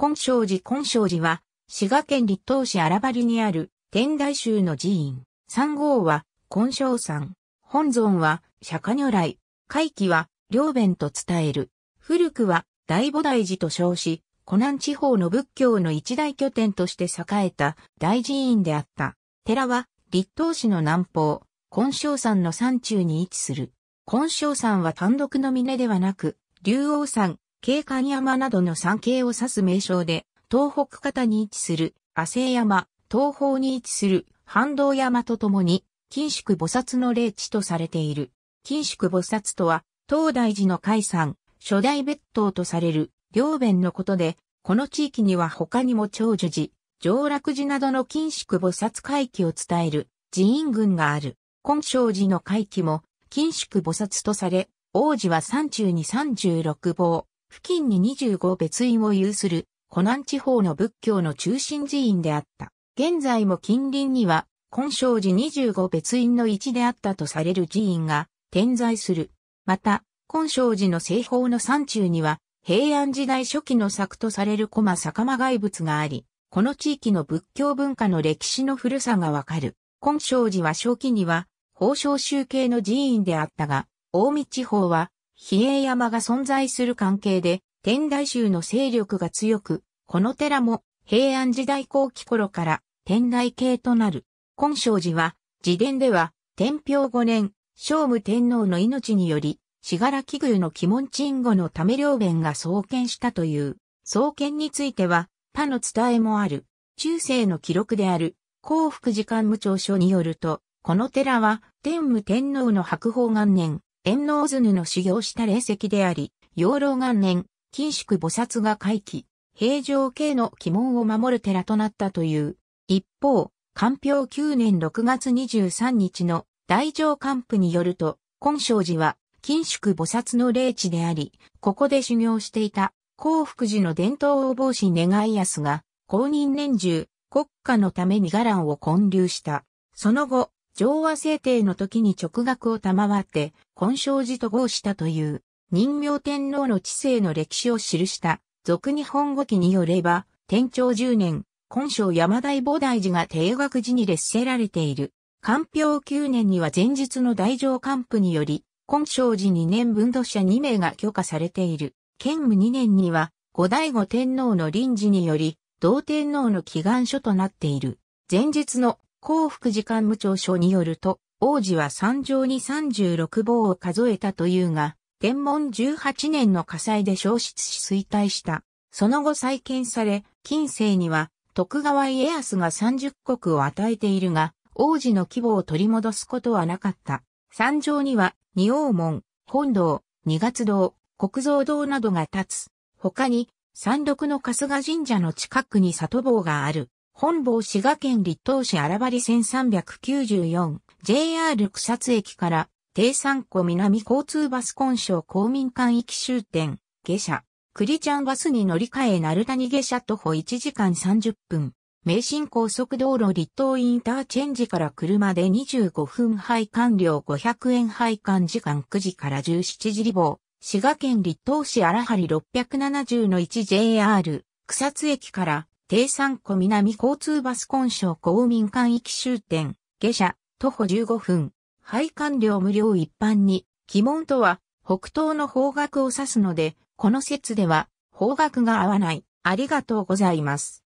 金正寺金正寺は、滋賀県立東市荒張にある天台宗の寺院。三号は金正山。本尊は釈迦如来。回帰は両弁と伝える。古くは大菩提寺と称し、湖南地方の仏教の一大拠点として栄えた大寺院であった。寺は立東市の南方、金正山の山中に位置する。金正山は単独の峰ではなく、竜王山、景観山などの山系を指す名称で、東北方に位置する、亜生山、東方に位置する、半道山とともに、金宿菩薩の霊地とされている。金宿菩薩とは、東大寺の海山、初代別当とされる、両弁のことで、この地域には他にも長寿寺、上楽寺などの金宿菩薩会期を伝える寺院群がある。根性寺の会期も金宿菩薩とされ、王子は山中に36号。付近に25別院を有する、湖南地方の仏教の中心寺院であった。現在も近隣には、金正寺25別院の一であったとされる寺院が点在する。また、金正寺の西方の山中には、平安時代初期の作とされる駒坂間外仏があり、この地域の仏教文化の歴史の古さがわかる。金正寺は初期には、宝生集計の寺院であったが、大見地方は、比叡山が存在する関係で、天台宗の勢力が強く、この寺も平安時代後期頃から天台系となる。今生寺は、自伝では、天平五年、聖武天皇の命により、死柄木宮の鬼門鎮護のため両弁が創建したという、創建については、他の伝えもある。中世の記録である、幸福寺官無長書によると、この寺は、天武天皇の白宝元年、天納図の修行した霊石であり、養老元年、金縮菩薩が回帰、平城系の鬼門を守る寺となったという。一方、官票9年6月23日の大乗官府によると、金正寺は、金縮菩薩の霊地であり、ここで修行していた、幸福寺の伝統を防止願い安が、公認年中、国家のために伽藍を建立した。その後、上和制定の時に直学を賜って、根性寺と合したという、人名天皇の治世の歴史を記した、俗日本語記によれば、天長十年、根性山大菩提寺が定学寺に列せられている。官票九年には前日の大乗官府により、根性寺二年分土者二名が許可されている。建務二年には、後醍醐天皇の臨時により、同天皇の祈願書となっている。前日の幸福寺官務長書によると、王子は山上に36棒を数えたというが、天文18年の火災で消失し衰退した。その後再建され、近世には徳川家康が30国を与えているが、王子の規模を取り戻すことはなかった。山上には、二王門、本堂、二月堂、国蔵堂などが建つ。他に、山麓の春日神社の近くに里坊がある。本坊滋賀県立東市荒張線 394JR 草津駅から低山湖南交通バス根性公民館行き終点下車栗ちゃんバスに乗り換え鳴谷下車徒歩1時間30分名神高速道路立東インターチェンジから車で25分配管料500円配管時間9時から17時リボ滋賀県立東市荒張670の 1JR 草津駅から低山湖南交通バス根性公民館行き終点、下車、徒歩15分、配管料無料一般に、鬼門とは、北東の方角を指すので、この説では、方角が合わない。ありがとうございます。